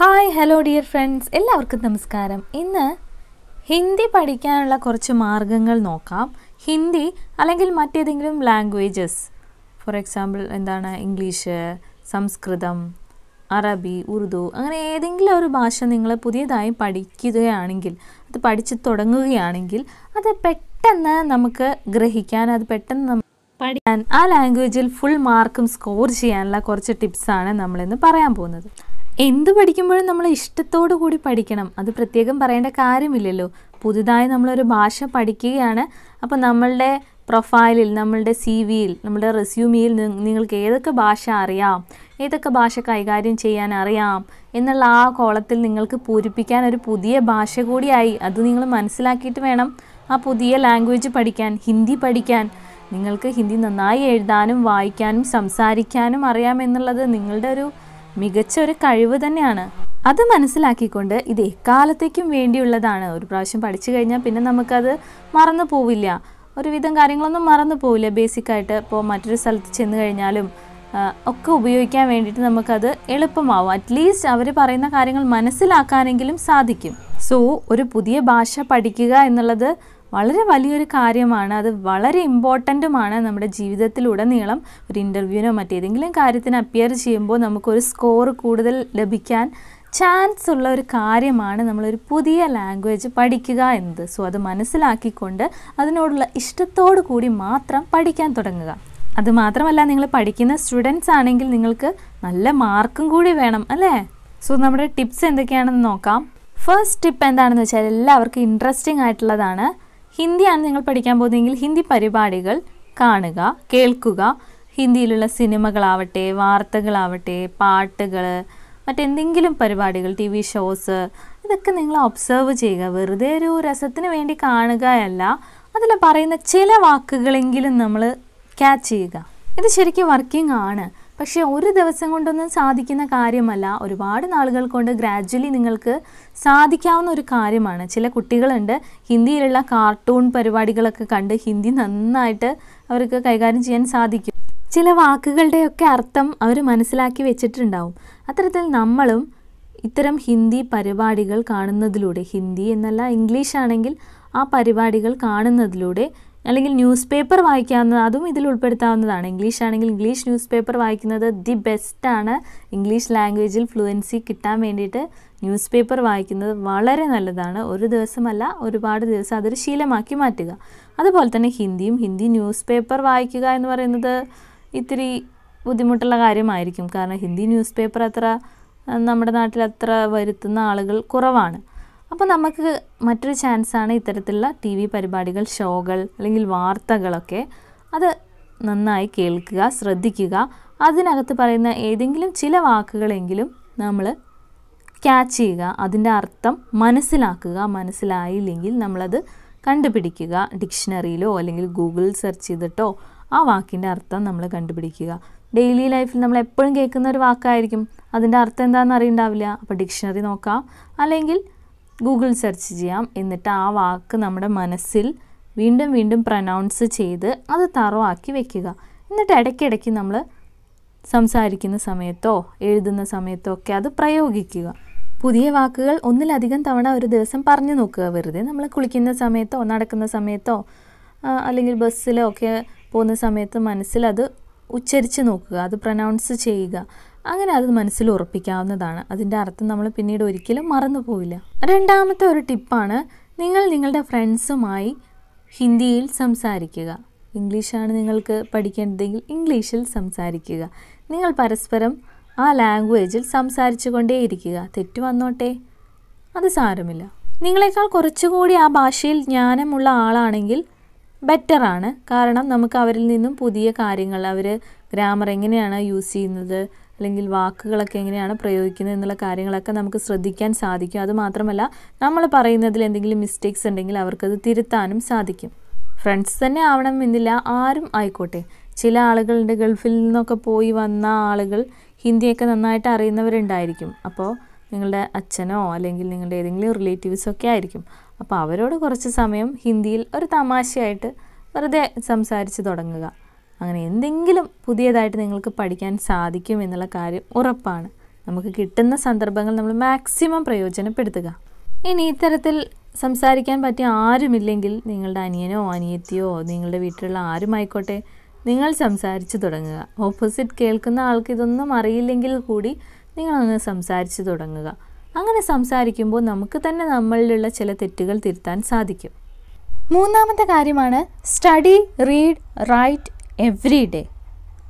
hi hello dear friends എല്ലാവർക്കും നമസ്കാരം ഇന്ന് ഹിന്ദി പഠിക്കാനുള്ള കുറച്ച് മാർഗങ്ങൾ നോക്കാം ഹിന്ദി അല്ലെങ്കിൽ മറ്റേതെങ്കിലും ലാംഗ്വേജസ് ഫോർ എക്സാമ്പിൾ എന്താണ് ഇംഗ്ലീഷ് സംസ്കൃതം അറബി ഉറുദു അങ്ങനെ ഏതെങ്കിലും ഒരു ഭാഷ നിങ്ങൾ പുതിയതായി പഠിക്കുകയാണെങ്കിൽ അത് പഠിച്ചു തുടങ്ങുകയാണെങ്കിൽ അത് പെട്ടെന്ന് നമുക്ക് ഗ്രഹിക്കാൻ അത് പെട്ടെന്ന് പഠിക്കാൻ ആ ലാംഗ്വേജിൽ ഫുൾ മാർക്കും സ്കോർ ചെയ്യാനുള്ള കുറച്ച് ടിപ്സാണ് നമ്മളിന്ന് പറയാൻ പോകുന്നത് എന്ത് പഠിക്കുമ്പോഴും നമ്മൾ ഇഷ്ടത്തോടു കൂടി പഠിക്കണം അത് പ്രത്യേകം പറയേണ്ട കാര്യമില്ലല്ലോ പുതുതായി നമ്മളൊരു ഭാഷ പഠിക്കുകയാണ് അപ്പോൾ നമ്മളുടെ പ്രൊഫൈലിൽ നമ്മളുടെ സി വിയിൽ നമ്മുടെ റെസ്യൂമിയിൽ നിങ്ങൾക്ക് ഏതൊക്കെ ഭാഷ അറിയാം ഏതൊക്കെ ഭാഷ കൈകാര്യം ചെയ്യാൻ അറിയാം എന്നുള്ള ആ കോളത്തിൽ നിങ്ങൾക്ക് പൂരിപ്പിക്കാൻ ഒരു പുതിയ ഭാഷ കൂടിയായി അത് നിങ്ങൾ മനസ്സിലാക്കിയിട്ട് വേണം ആ പുതിയ ലാംഗ്വേജ് പഠിക്കാൻ ഹിന്ദി പഠിക്കാൻ നിങ്ങൾക്ക് ഹിന്ദി നന്നായി എഴുതാനും വായിക്കാനും സംസാരിക്കാനും അറിയാമെന്നുള്ളത് നിങ്ങളുടെ ഒരു മികച്ച ഒരു കഴിവ് തന്നെയാണ് അത് മനസ്സിലാക്കിക്കൊണ്ട് ഇത് എക്കാലത്തേക്കും വേണ്ടിയുള്ളതാണ് ഒരു പ്രാവശ്യം പഠിച്ചു കഴിഞ്ഞാൽ പിന്നെ നമുക്കത് മറന്നു പോവില്ല ഒരുവിധം കാര്യങ്ങളൊന്നും മറന്നു പോവില്ല ബേസിക്കായിട്ട് ഇപ്പോൾ മറ്റൊരു സ്ഥലത്ത് ചെന്ന് കഴിഞ്ഞാലും ഒക്കെ ഉപയോഗിക്കാൻ വേണ്ടിയിട്ട് നമുക്കത് എളുപ്പമാവും അറ്റ്ലീസ്റ്റ് അവർ പറയുന്ന കാര്യങ്ങൾ മനസ്സിലാക്കാനെങ്കിലും സാധിക്കും സോ ഒരു പുതിയ ഭാഷ പഠിക്കുക എന്നുള്ളത് വളരെ വലിയൊരു കാര്യമാണ് അത് വളരെ ഇമ്പോർട്ടൻറ്റുമാണ് നമ്മുടെ ജീവിതത്തിലുടനീളം ഒരു ഇൻ്റർവ്യൂവിനോ മറ്റേതെങ്കിലും കാര്യത്തിന് അപ്പിയർ ചെയ്യുമ്പോൾ നമുക്കൊരു സ്കോർ കൂടുതൽ ലഭിക്കാൻ ചാൻസ് ഉള്ള ഒരു കാര്യമാണ് നമ്മളൊരു പുതിയ ലാംഗ്വേജ് പഠിക്കുക എന്നത് സോ അത് മനസ്സിലാക്കിക്കൊണ്ട് അതിനോടുള്ള ഇഷ്ടത്തോടു കൂടി മാത്രം പഠിക്കാൻ തുടങ്ങുക അതുമാത്രമല്ല നിങ്ങൾ പഠിക്കുന്ന സ്റ്റുഡൻസ് ആണെങ്കിൽ നിങ്ങൾക്ക് നല്ല മാർക്കും കൂടി വേണം അല്ലേ സോ നമ്മുടെ ടിപ്സ് എന്തൊക്കെയാണെന്ന് നോക്കാം ഫസ്റ്റ് ടിപ്പ് എന്താണെന്ന് വെച്ചാൽ എല്ലാവർക്കും ഇൻട്രസ്റ്റിംഗ് ആയിട്ടുള്ളതാണ് ഹിന്ദിയാണ് നിങ്ങൾ പഠിക്കാൻ പോകുന്നതെങ്കിൽ ഹിന്ദി പരിപാടികൾ കാണുക കേൾക്കുക ഹിന്ദിയിലുള്ള സിനിമകളാവട്ടെ വാർത്തകളാവട്ടെ പാട്ടുകൾ മറ്റെന്തെങ്കിലും പരിപാടികൾ ടി വി ഷോസ് ഇതൊക്കെ നിങ്ങൾ ഒബ്സർവ് ചെയ്യുക വെറുതെ ഒരു രസത്തിന് വേണ്ടി കാണുകയല്ല അതിൽ പറയുന്ന ചില വാക്കുകളെങ്കിലും നമ്മൾ ക്യാച്ച് ചെയ്യുക ഇത് ശരിക്കും വർക്കിംഗ് ആണ് പക്ഷേ ഒരു ദിവസം കൊണ്ടൊന്നും സാധിക്കുന്ന കാര്യമല്ല ഒരുപാട് നാളുകൾ കൊണ്ട് ഗ്രാജ്വലി നിങ്ങൾക്ക് സാധിക്കാവുന്ന ഒരു കാര്യമാണ് ചില കുട്ടികളുണ്ട് ഹിന്ദിയിലുള്ള കാർട്ടൂൺ പരിപാടികളൊക്കെ കണ്ട് ഹിന്ദി നന്നായിട്ട് അവർക്ക് കൈകാര്യം ചെയ്യാൻ സാധിക്കും ചില വാക്കുകളുടെയൊക്കെ അർത്ഥം അവർ മനസ്സിലാക്കി വെച്ചിട്ടുണ്ടാവും അത്തരത്തിൽ നമ്മളും ഇത്തരം ഹിന്ദി പരിപാടികൾ കാണുന്നതിലൂടെ ഹിന്ദി എന്നല്ല ഇംഗ്ലീഷ് ആണെങ്കിൽ ആ പരിപാടികൾ കാണുന്നതിലൂടെ അല്ലെങ്കിൽ ന്യൂസ് പേപ്പർ വായിക്കാവുന്ന അതും ഇതിൽ ഉൾപ്പെടുത്താവുന്നതാണ് ഇംഗ്ലീഷ് ആണെങ്കിൽ ഇംഗ്ലീഷ് ന്യൂസ് പേപ്പർ വായിക്കുന്നത് ദി ബെസ്റ്റാണ് ഇംഗ്ലീഷ് ലാംഗ്വേജിൽ ഫ്ലുവൻസി കിട്ടാൻ വേണ്ടിയിട്ട് ന്യൂസ് പേപ്പർ വായിക്കുന്നത് വളരെ നല്ലതാണ് ഒരു ദിവസമല്ല ഒരുപാട് ദിവസം അതൊരു ശീലമാക്കി മാറ്റുക അതുപോലെ തന്നെ ഹിന്ദിയും ഹിന്ദി ന്യൂസ് പേപ്പർ വായിക്കുക എന്ന് പറയുന്നത് ഇത്തിരി ബുദ്ധിമുട്ടുള്ള കാര്യമായിരിക്കും കാരണം ഹിന്ദി ന്യൂസ് പേപ്പർ അത്ര നമ്മുടെ നാട്ടിൽ അത്ര വരുത്തുന്ന ആളുകൾ കുറവാണ് അപ്പോൾ നമുക്ക് മറ്റൊരു ചാൻസാണ് ഇത്തരത്തിലുള്ള ടി വി പരിപാടികൾ ഷോകൾ അല്ലെങ്കിൽ വാർത്തകളൊക്കെ അത് നന്നായി കേൾക്കുക ശ്രദ്ധിക്കുക അതിനകത്ത് പറയുന്ന ഏതെങ്കിലും ചില വാക്കുകളെങ്കിലും നമ്മൾ ക്യാച്ച് ചെയ്യുക അതിൻ്റെ അർത്ഥം മനസ്സിലാക്കുക മനസ്സിലായില്ലെങ്കിൽ നമ്മളത് കണ്ടുപിടിക്കുക ഡിക്ഷണറിയിലോ അല്ലെങ്കിൽ ഗൂഗിൾ സെർച്ച് ചെയ്തിട്ടോ ആ വാക്കിൻ്റെ അർത്ഥം നമ്മൾ കണ്ടുപിടിക്കുക ഡെയിലി ലൈഫിൽ നമ്മൾ എപ്പോഴും കേൾക്കുന്ന ഒരു വാക്കായിരിക്കും അതിൻ്റെ അർത്ഥം എന്താണെന്ന് അറിയണ്ടാവില്ല അപ്പോൾ ഡിക്ഷണറി നോക്കാം അല്ലെങ്കിൽ ഗൂഗിൾ സെർച്ച് ചെയ്യാം എന്നിട്ട് ആ വാക്ക് നമ്മുടെ മനസ്സിൽ വീണ്ടും വീണ്ടും പ്രനൗൺസ് ചെയ്ത് അത് തറവാക്കി വെക്കുക എന്നിട്ട് ഇടയ്ക്കിടയ്ക്ക് നമ്മൾ സംസാരിക്കുന്ന സമയത്തോ എഴുതുന്ന സമയത്തോ ഒക്കെ അത് പ്രയോഗിക്കുക പുതിയ വാക്കുകൾ ഒന്നിലധികം തവണ ഒരു ദിവസം പറഞ്ഞു നോക്കുക വെറുതെ നമ്മൾ കുളിക്കുന്ന സമയത്തോ നടക്കുന്ന സമയത്തോ അല്ലെങ്കിൽ ബസ്സിലോ ഒക്കെ പോകുന്ന സമയത്ത് മനസ്സിൽ അത് ഉച്ചരിച്ച് നോക്കുക അത് പ്രനൗൺസ് ചെയ്യുക അങ്ങനെ അത് മനസ്സിൽ ഉറപ്പിക്കാവുന്നതാണ് അതിൻ്റെ അർത്ഥം നമ്മൾ പിന്നീട് ഒരിക്കലും മറന്നു പോവില്ല രണ്ടാമത്തെ ഒരു ടിപ്പാണ് നിങ്ങൾ നിങ്ങളുടെ ഫ്രണ്ട്സുമായി ഹിന്ദിയിൽ സംസാരിക്കുക ഇംഗ്ലീഷാണ് നിങ്ങൾക്ക് പഠിക്കേണ്ടതെങ്കിൽ ഇംഗ്ലീഷിൽ സംസാരിക്കുക നിങ്ങൾ പരസ്പരം ആ ലാംഗ്വേജിൽ സംസാരിച്ചു കൊണ്ടേയിരിക്കുക തെറ്റ് വന്നോട്ടെ അത് സാരമില്ല നിങ്ങളെക്കാൾ കുറച്ചുകൂടി ആ ഭാഷയിൽ ജ്ഞാനമുള്ള ആളാണെങ്കിൽ ബെറ്ററാണ് കാരണം നമുക്ക് അവരിൽ നിന്നും പുതിയ കാര്യങ്ങൾ അവർ ഗ്രാമർ എങ്ങനെയാണ് യൂസ് ചെയ്യുന്നത് അല്ലെങ്കിൽ വാക്കുകളൊക്കെ എങ്ങനെയാണ് പ്രയോഗിക്കുന്നത് എന്നുള്ള കാര്യങ്ങളൊക്കെ നമുക്ക് ശ്രദ്ധിക്കാൻ സാധിക്കും അതുമാത്രമല്ല നമ്മൾ പറയുന്നതിൽ എന്തെങ്കിലും മിസ്റ്റേക്സ് ഉണ്ടെങ്കിൽ അവർക്കത് തിരുത്താനും സാധിക്കും ഫ്രണ്ട്സ് തന്നെ ആവണം എന്നില്ല ആരും ആയിക്കോട്ടെ ചില ആളുകളുടെ ഗൾഫിൽ നിന്നൊക്കെ പോയി വന്ന ആളുകൾ ഹിന്ദിയൊക്കെ നന്നായിട്ട് അറിയുന്നവരുണ്ടായിരിക്കും അപ്പോൾ നിങ്ങളുടെ അച്ഛനോ അല്ലെങ്കിൽ നിങ്ങളുടെ ഏതെങ്കിലും റിലേറ്റീവ്സൊക്കെ ആയിരിക്കും അപ്പോൾ അവരോട് കുറച്ച് സമയം ഹിന്ദിയിൽ ഒരു തമാശയായിട്ട് വെറുതെ സംസാരിച്ച് തുടങ്ങുക അങ്ങനെ എന്തെങ്കിലും പുതിയതായിട്ട് നിങ്ങൾക്ക് പഠിക്കാൻ സാധിക്കും എന്നുള്ള കാര്യം ഉറപ്പാണ് നമുക്ക് കിട്ടുന്ന സന്ദർഭങ്ങൾ നമ്മൾ മാക്സിമം പ്രയോജനപ്പെടുത്തുക ഇനി ഇത്തരത്തിൽ സംസാരിക്കാൻ പറ്റിയ ആരുമില്ലെങ്കിൽ നിങ്ങളുടെ അനിയനോ അനിയത്തിയോ നിങ്ങളുടെ വീട്ടിലുള്ള ആരുമായിക്കോട്ടെ നിങ്ങൾ സംസാരിച്ചു തുടങ്ങുക ഓപ്പോസിറ്റ് കേൾക്കുന്ന ആൾക്ക് ഇതൊന്നും അറിയില്ലെങ്കിൽ കൂടി നിങ്ങളങ്ങ് സംസാരിച്ചു തുടങ്ങുക അങ്ങനെ സംസാരിക്കുമ്പോൾ നമുക്ക് തന്നെ നമ്മളിലുള്ള ചില തെറ്റുകൾ തിരുത്താൻ സാധിക്കും മൂന്നാമത്തെ കാര്യമാണ് study read write every day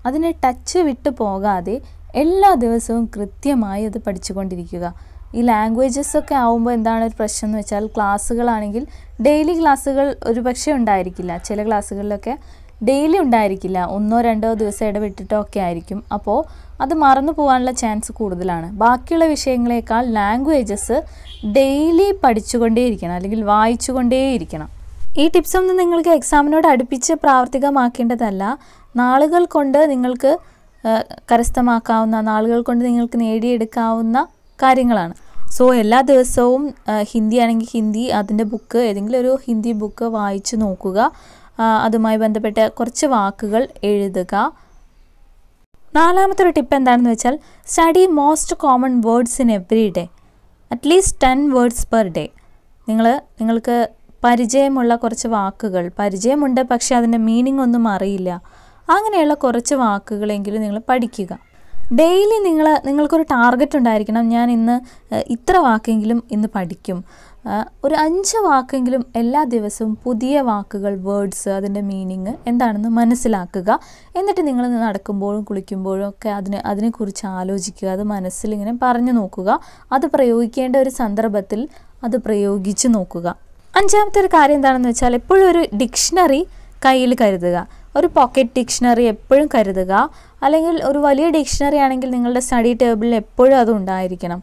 അതിനെ ടച്ച് വിട്ടു പോകാതെ എല്ലാ ദിവസവും കൃത്യമായി അത് പഠിച്ചുകൊണ്ടിരിക്കുക ഈ ലാംഗ്വേജസ് ഒക്കെ ആവുമ്പോൾ എന്താണ് ഒരു പ്രശ്നം എന്ന് വെച്ചാൽ ക്ലാസ്സുകളാണെങ്കിൽ ഡെയിലി ക്ലാസ്സുകൾ ഒരു പക്ഷേ ഉണ്ടായിരിക്കില്ല ചില ക്ലാസ്സുകളിലൊക്കെ ഡെയിലി ഉണ്ടായിരിക്കില്ല ഒന്നോ രണ്ടോ ദിവസം ഇടവിട്ടിട്ടോ ഒക്കെ ആയിരിക്കും അപ്പോൾ അത് മറന്നു പോകാനുള്ള ചാൻസ് കൂടുതലാണ് ബാക്കിയുള്ള വിഷയങ്ങളെക്കാൾ ലാംഗ്വേജസ് ഡെയിലി പഠിച്ചുകൊണ്ടേയിരിക്കണം അല്ലെങ്കിൽ വായിച്ചുകൊണ്ടേയിരിക്കണം ഈ ടിപ്സ് ഒന്നും നിങ്ങൾക്ക് എക്സാമിനോട് അടുപ്പിച്ച് പ്രാവർത്തികമാക്കേണ്ടതല്ല നാളുകൾ കൊണ്ട് നിങ്ങൾക്ക് കരസ്ഥമാക്കാവുന്ന നാളുകൾ കൊണ്ട് നിങ്ങൾക്ക് നേടിയെടുക്കാവുന്ന കാര്യങ്ങളാണ് സോ എല്ലാ ദിവസവും ഹിന്ദി ആണെങ്കിൽ ഹിന്ദി അതിൻ്റെ ബുക്ക് ഏതെങ്കിലും ഒരു ഹിന്ദി ബുക്ക് വായിച്ചു നോക്കുക അതുമായി ബന്ധപ്പെട്ട കുറച്ച് വാക്കുകൾ എഴുതുക നാലാമത്തെ ഒരു ടിപ്പ് എന്താണെന്ന് വെച്ചാൽ study most common words in every day at least ten words per day നിങ്ങൾ നിങ്ങൾക്ക് പരിചയമുള്ള കുറച്ച് വാക്കുകൾ പരിചയമുണ്ട് പക്ഷേ അതിൻ്റെ മീനിങ് ഒന്നും അറിയില്ല അങ്ങനെയുള്ള കുറച്ച് വാക്കുകളെങ്കിലും നിങ്ങൾ പഠിക്കുക ഡെയിലി നിങ്ങൾ നിങ്ങൾക്കൊരു ടാർഗറ്റ് ഉണ്ടായിരിക്കണം ഞാൻ ഇന്ന് ഇത്ര വാക്കെങ്കിലും ഇന്ന് പഠിക്കും ഒരു അഞ്ച് വാക്കെങ്കിലും എല്ലാ ദിവസവും പുതിയ വാക്കുകൾ വേർഡ്സ് അതിൻ്റെ മീനിങ് എന്താണെന്ന് മനസ്സിലാക്കുക എന്നിട്ട് നിങ്ങൾ നടക്കുമ്പോഴും കുളിക്കുമ്പോഴും ഒക്കെ അതിന് അതിനെക്കുറിച്ച് ആലോചിക്കുക അത് മനസ്സിലിങ്ങനെ പറഞ്ഞു നോക്കുക അത് പ്രയോഗിക്കേണ്ട ഒരു സന്ദർഭത്തിൽ അത് പ്രയോഗിച്ച് നോക്കുക അഞ്ചാമത്തെ ഒരു കാര്യം എന്താണെന്ന് വെച്ചാൽ എപ്പോഴും ഒരു ഡിക്ഷണറി കയ്യിൽ കരുതുക ഒരു പോക്കറ്റ് ഡിക്ഷണറി എപ്പോഴും കരുതുക അല്ലെങ്കിൽ ഒരു വലിയ ഡിക്ഷണറി ആണെങ്കിൽ നിങ്ങളുടെ സ്റ്റഡി ടേബിളിൽ എപ്പോഴും അത് ഉണ്ടായിരിക്കണം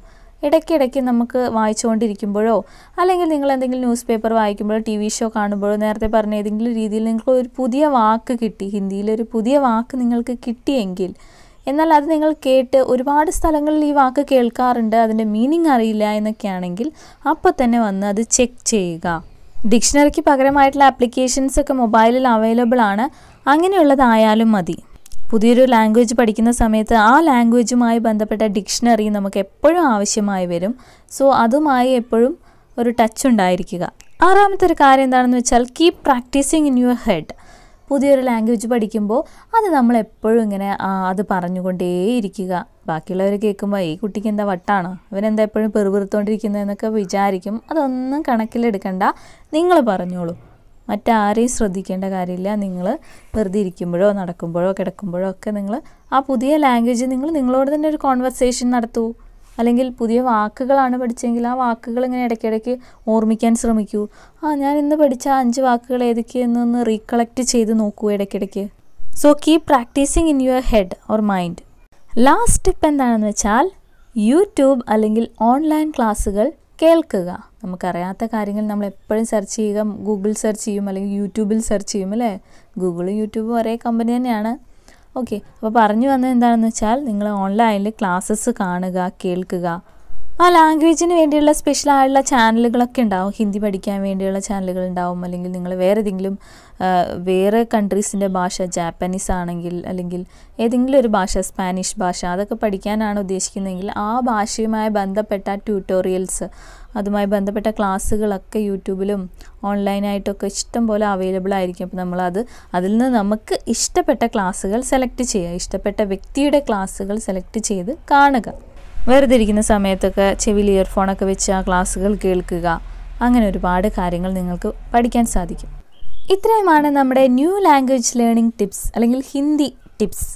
ഇടയ്ക്കിടയ്ക്ക് നമുക്ക് വായിച്ചുകൊണ്ടിരിക്കുമ്പോഴോ അല്ലെങ്കിൽ നിങ്ങൾ എന്തെങ്കിലും ന്യൂസ് പേപ്പർ വായിക്കുമ്പോഴോ ടി വി ഷോ കാണുമ്പോഴോ നേരത്തെ പറഞ്ഞ ഏതെങ്കിലും രീതിയിൽ നിങ്ങൾക്ക് ഒരു പുതിയ വാക്ക് കിട്ടി ഹിന്ദിയിലൊരു പുതിയ വാക്ക് നിങ്ങൾക്ക് കിട്ടിയെങ്കിൽ എന്നാൽ അത് നിങ്ങൾ കേട്ട് ഒരുപാട് സ്ഥലങ്ങളിൽ ഈ വാക്ക് കേൾക്കാറുണ്ട് അതിൻ്റെ മീനിങ് അറിയില്ല എന്നൊക്കെ ആണെങ്കിൽ അപ്പോൾ തന്നെ വന്ന് അത് ചെക്ക് ചെയ്യുക ഡിക്ഷണറിക്ക് പകരമായിട്ടുള്ള ആപ്ലിക്കേഷൻസ് ഒക്കെ മൊബൈലിൽ അവൈലബിൾ ആണ് അങ്ങനെയുള്ളതായാലും മതി പുതിയൊരു ലാംഗ്വേജ് പഠിക്കുന്ന സമയത്ത് ആ ലാംഗ്വേജുമായി ബന്ധപ്പെട്ട ഡിക്ഷണറി നമുക്ക് എപ്പോഴും ആവശ്യമായി വരും സോ അതുമായി എപ്പോഴും ഒരു ടച്ച് ഉണ്ടായിരിക്കുക ആറാമത്തെ ഒരു കാര്യം എന്താണെന്ന് വെച്ചാൽ keep practising in your head പുതിയൊരു ലാംഗ്വേജ് പഠിക്കുമ്പോൾ അത് നമ്മൾ എപ്പോഴും ഇങ്ങനെ അത് പറഞ്ഞുകൊണ്ടേയിരിക്കുക ബാക്കിയുള്ളവർ കേൾക്കുമ്പോൾ ഈ കുട്ടിക്ക് എന്താ വട്ടാണ് ഇവനെന്താ എപ്പോഴും എന്നൊക്കെ വിചാരിക്കും അതൊന്നും കണക്കിലെടുക്കണ്ട നിങ്ങൾ പറഞ്ഞോളൂ മറ്റാരെയും ശ്രദ്ധിക്കേണ്ട കാര്യമില്ല നിങ്ങൾ വെറുതെ ഇരിക്കുമ്പോഴോ നടക്കുമ്പോഴോ കിടക്കുമ്പോഴോ ഒക്കെ നിങ്ങൾ ആ പുതിയ ലാംഗ്വേജ് നിങ്ങൾ നിങ്ങളോട് തന്നെ ഒരു കോൺവെർസേഷൻ നടത്തൂ അല്ലെങ്കിൽ പുതിയ വാക്കുകളാണ് പഠിച്ചെങ്കിൽ ആ വാക്കുകൾ ഇങ്ങനെ ഇടയ്ക്കിടയ്ക്ക് ഓർമ്മിക്കാൻ ശ്രമിക്കൂ ആ ഞാൻ ഇന്ന് പഠിച്ച അഞ്ച് വാക്കുകൾ ഏതൊക്കെയെന്നൊന്ന് റീകളക്ട് ചെയ്ത് നോക്കൂ ഇടയ്ക്കിടയ്ക്ക് so keep practising in your head or mind last tip എന്താണെന്ന് വെച്ചാൽ യൂട്യൂബ് അല്ലെങ്കിൽ ഓൺലൈൻ ക്ലാസ്സുകൾ കേൾക്കുക നമുക്കറിയാത്ത കാര്യങ്ങൾ നമ്മൾ എപ്പോഴും സെർച്ച് ചെയ്യുക ഗൂഗിൾ സെർച്ച് ചെയ്യും അല്ലെങ്കിൽ യൂട്യൂബിൽ സെർച്ച് ചെയ്യും അല്ലേ ഗൂഗിളും യൂട്യൂബും ഒരേ കമ്പനി തന്നെയാണ് ഓക്കെ അപ്പോൾ പറഞ്ഞു വന്നത് എന്താണെന്ന് വെച്ചാൽ നിങ്ങൾ ഓൺലൈനിൽ ക്ലാസ്സസ് കാണുക കേൾക്കുക ആ ലാംഗ്വേജിന് വേണ്ടിയുള്ള സ്പെഷ്യൽ ആയിട്ടുള്ള ചാനലുകളൊക്കെ ഉണ്ടാവും ഹിന്ദി പഠിക്കാൻ വേണ്ടിയുള്ള ചാനലുകൾ ഉണ്ടാവും അല്ലെങ്കിൽ നിങ്ങൾ വേറെ ഏതെങ്കിലും വേറെ കൺട്രീസിൻ്റെ ഭാഷ ജാപ്പനീസ് ആണെങ്കിൽ അല്ലെങ്കിൽ ഏതെങ്കിലും ഒരു ഭാഷ സ്പാനിഷ് ഭാഷ അതൊക്കെ പഠിക്കാനാണ് ഉദ്ദേശിക്കുന്നതെങ്കിൽ ആ ഭാഷയുമായി ബന്ധപ്പെട്ട ട്യൂട്ടോറിയൽസ് അതുമായി ബന്ധപ്പെട്ട ക്ലാസ്സുകളൊക്കെ യൂട്യൂബിലും ഓൺലൈനായിട്ടൊക്കെ ഇഷ്ടം പോലെ അവൈലബിൾ ആയിരിക്കും അപ്പോൾ നമ്മളത് അതിൽ നിന്ന് നമുക്ക് ഇഷ്ടപ്പെട്ട ക്ലാസ്സുകൾ സെലക്ട് ചെയ്യുക ഇഷ്ടപ്പെട്ട വ്യക്തിയുടെ ക്ലാസ്സുകൾ സെലക്ട് ചെയ്ത് കാണുക വെറുതെ ഇരിക്കുന്ന സമയത്തൊക്കെ ചെവിയിൽ ഇയർഫോണൊക്കെ വെച്ച് ആ ക്ലാസ്സുകൾ കേൾക്കുക അങ്ങനെ ഒരുപാട് കാര്യങ്ങൾ നിങ്ങൾക്ക് പഠിക്കാൻ സാധിക്കും ഇത്രയുമാണ് നമ്മുടെ ന്യൂ ലാംഗ്വേജ് ലേണിംഗ് ടിപ്സ് അല്ലെങ്കിൽ ഹിന്ദി ടിപ്സ്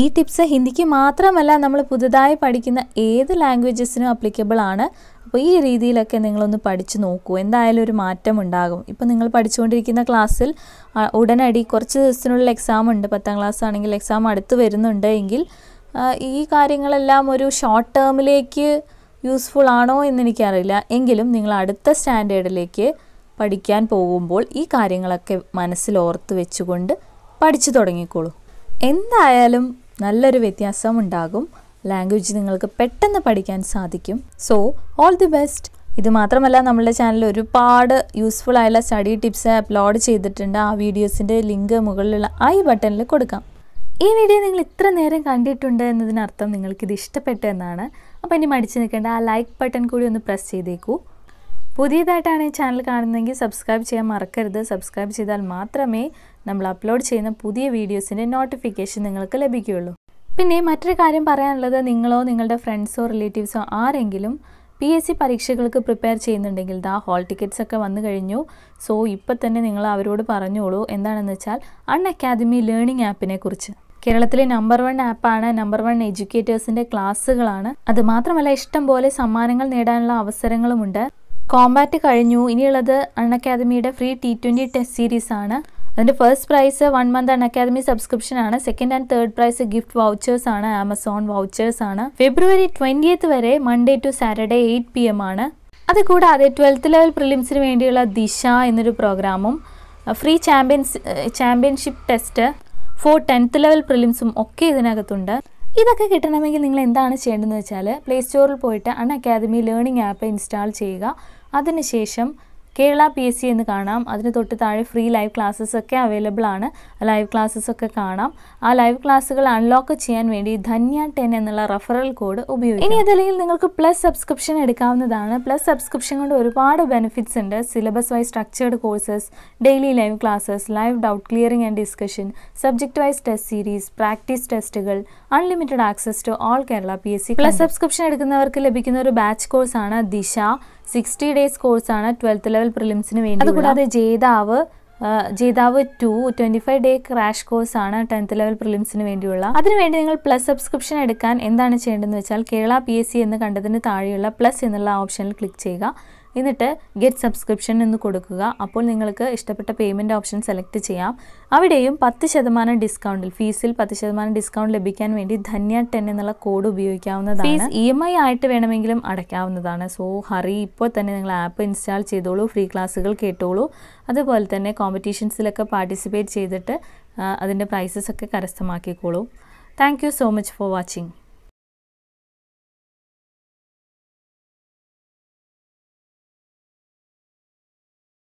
ഈ ടിപ്സ് ഹിന്ദിക്ക് മാത്രമല്ല നമ്മൾ പുതുതായി പഠിക്കുന്ന ഏത് ലാംഗ്വേജസിനും അപ്ലിക്കബിൾ ആണ് അപ്പോൾ ഈ രീതിയിലൊക്കെ നിങ്ങളൊന്ന് പഠിച്ചു നോക്കൂ എന്തായാലും ഒരു മാറ്റം ഉണ്ടാകും ഇപ്പോൾ നിങ്ങൾ പഠിച്ചുകൊണ്ടിരിക്കുന്ന ക്ലാസ്സിൽ ഉടനടി കുറച്ച് ദിവസത്തിനുള്ളിൽ എക്സാം ഉണ്ട് പത്താം ക്ലാസ് ആണെങ്കിൽ എക്സാം അടുത്ത് വരുന്നുണ്ട് എങ്കിൽ ഈ കാര്യങ്ങളെല്ലാം ഒരു ഷോർട്ട് ടേമിലേക്ക് യൂസ്ഫുൾ ആണോ എന്ന് എനിക്കറിയില്ല എങ്കിലും നിങ്ങൾ അടുത്ത സ്റ്റാൻഡേർഡിലേക്ക് പഠിക്കാൻ പോകുമ്പോൾ ഈ കാര്യങ്ങളൊക്കെ മനസ്സിൽ ഓർത്ത് വെച്ചുകൊണ്ട് പഠിച്ചു തുടങ്ങിക്കോളൂ എന്തായാലും നല്ലൊരു വ്യത്യാസം ഉണ്ടാകും ലാംഗ്വേജ് നിങ്ങൾക്ക് പെട്ടെന്ന് പഠിക്കാൻ സാധിക്കും സോ ഓൾ ദി ബെസ്റ്റ് ഇത് മാത്രമല്ല നമ്മളുടെ ചാനലിൽ ഒരുപാട് യൂസ്ഫുൾ ആയുള്ള സ്റ്റഡി ടിപ്സ് അപ്ലോഡ് ചെയ്തിട്ടുണ്ട് ആ വീഡിയോസിൻ്റെ ലിങ്ക് മുകളിലുള്ള ഐ ബട്ടണിൽ കൊടുക്കാം ഈ വീഡിയോ നിങ്ങൾ ഇത്ര നേരം കണ്ടിട്ടുണ്ട് എന്നതിനർത്ഥം നിങ്ങൾക്കിത് ഇഷ്ടപ്പെട്ടു എന്നാണ് അപ്പോൾ ഇനി മടിച്ചു നിൽക്കേണ്ട ആ ലൈക്ക് ബട്ടൺ കൂടി ഒന്ന് പ്രസ് ചെയ്തേക്കൂ പുതിയതായിട്ടാണ് ഈ ചാനൽ കാണുന്നതെങ്കിൽ സബ്സ്ക്രൈബ് ചെയ്യാൻ മറക്കരുത് സബ്സ്ക്രൈബ് ചെയ്താൽ മാത്രമേ നമ്മൾ അപ്ലോഡ് ചെയ്യുന്ന പുതിയ വീഡിയോസിൻ്റെ നോട്ടിഫിക്കേഷൻ നിങ്ങൾക്ക് ലഭിക്കുകയുള്ളൂ പിന്നെ മറ്റൊരു കാര്യം പറയാനുള്ളത് നിങ്ങളോ നിങ്ങളുടെ ഫ്രണ്ട്സോ റിലേറ്റീവ്സോ ആരെങ്കിലും പി എസ് സി പരീക്ഷകൾക്ക് പ്രിപ്പയർ ചെയ്യുന്നുണ്ടെങ്കിൽ ദാ ഹോൾ ടിക്കറ്റ്സ് ഒക്കെ വന്നു കഴിഞ്ഞു സോ ഇപ്പം തന്നെ നിങ്ങൾ അവരോട് പറഞ്ഞോളൂ എന്താണെന്ന് വെച്ചാൽ അൺ അക്കാദമി ലേണിംഗ് ആപ്പിനെ കുറിച്ച് കേരളത്തിലെ നമ്പർ വൺ ആപ്പാണ് നമ്പർ വൺ എഡ്യൂക്കേറ്റേഴ്സിൻ്റെ ക്ലാസ്സുകളാണ് അത് മാത്രമല്ല ഇഷ്ടം പോലെ സമ്മാനങ്ങൾ നേടാനുള്ള അവസരങ്ങളുമുണ്ട് കോമ്പാറ്റ് കഴിഞ്ഞു ഇനിയുള്ളത് അൺ അക്കാദമിയുടെ ഫ്രീ ടി ട്വൻ്റി ടെസ്റ്റ് സീരീസാണ് അതിൻ്റെ first prize one month Unacademy subscription ആണ് second and third prize gift vouchers ആണ് ആമസോൺ വൗച്ചേഴ്സ് ആണ് ഫെബ്രുവരി ട്വൻറ്റിയത്ത് വരെ Monday to Saturday eight P M ആണ് അതുകൂടാതെ ട്വൽത്ത് ലെവൽ പ്രിലിംസിന് വേണ്ടിയുള്ള ദിശ എന്നൊരു പ്രോഗ്രാമും free champions championship test for tenth level പ്രിലിംസും ഒക്കെ ഇതിനകത്തുണ്ട് ഇതൊക്കെ കിട്ടണമെങ്കിൽ നിങ്ങൾ എന്താണ് ചെയ്യേണ്ടതെന്ന് വെച്ചാൽ പ്ലേ സ്റ്റോറിൽ പോയിട്ട് Unacademy learning app install ചെയ്യുക അതിനുശേഷം കേരള പി എസ് സി എന്ന് കാണാം അതിന് തൊട്ട് താഴെ ഫ്രീ ലൈവ് ക്ലാസ്സസ് ഒക്കെ അവൈലബിൾ ആണ് ലൈവ് ക്ലാസ്സസ് ഒക്കെ കാണാം ആ ലൈവ് ക്ലാസ്സുകൾ അൺലോക്ക് ചെയ്യാൻ വേണ്ടി ധന്യ ടെൻ എന്നുള്ള റെഫറൽ കോഡ് ഉപയോഗിക്കും ഇനി അതല്ലെങ്കിൽ നിങ്ങൾക്ക് പ്ലസ് സബ്സ്ക്രിപ്ഷൻ എടുക്കാവുന്നതാണ് പ്ലസ് സബ്സ്ക്രിപ്ഷൻ കൊണ്ട് ഒരുപാട് ബെനിഫിറ്റ്സ് ഉണ്ട് syllabus wise structured courses daily live classes live doubt clearing and discussion subject wise test series practice ടെസ്റ്റുകൾ unlimited access to all Kerala P S C plus subscription എടുക്കുന്നവർക്ക് ലഭിക്കുന്ന ഒരു batch കോഴ്സാണ് Disha sixty days കോഴ്സാണ് twelfth level പ്രിലിംസിന് വേണ്ടി അതുകൂടാതെ Jethavu Jethavu two twenty five day crash course ആണ് ടെൻത്ത് ലെവൽ പ്രിലിംസിന് വേണ്ടിയുള്ള അതിനുവേണ്ടി നിങ്ങൾ പ്ലസ് സബ്സ്ക്രിപ്ഷൻ എടുക്കാൻ എന്താണ് ചെയ്യേണ്ടതെന്ന് വെച്ചാൽ കേരള പി എസ് സി എന്ന് കണ്ടതിന് താഴെയുള്ള പ്ലസ് എന്നുള്ള ഓപ്ഷനിൽ ക്ലിക്ക് ചെയ്യുക എന്നിട്ട് ഗെറ്റ് സബ്സ്ക്രിപ്ഷൻ എന്ന് കൊടുക്കുക അപ്പോൾ നിങ്ങൾക്ക് ഇഷ്ടപ്പെട്ട പേയ്മെൻ്റ് ഓപ്ഷൻ സെലക്ട് ചെയ്യാം അവിടെയും പത്ത് ശതമാനം ഡിസ്കൗണ്ടിൽ ഫീസിൽ പത്ത് ശതമാനം ഡിസ്കൗണ്ട് ലഭിക്കാൻ വേണ്ടി ധന്യ ടെൻ എന്നുള്ള കോഡ് ഉപയോഗിക്കാവുന്നതാണ് ഫീസ് ഇ എം ഐ ആയിട്ട് വേണമെങ്കിലും അടയ്ക്കാവുന്നതാണ് സോ ഹറി ഇപ്പോൾ തന്നെ നിങ്ങൾ ആപ്പ് ഇൻസ്റ്റാൾ ചെയ്തോളൂ ഫ്രീ ക്ലാസ്സുകൾ കേട്ടോളൂ അതുപോലെ തന്നെ കോമ്പറ്റീഷൻസിലൊക്കെ പാർട്ടിസിപ്പേറ്റ് ചെയ്തിട്ട് അതിൻ്റെ പ്രൈസസ് ഒക്കെ കരസ്ഥമാക്കിക്കോളൂ thank you so much for watching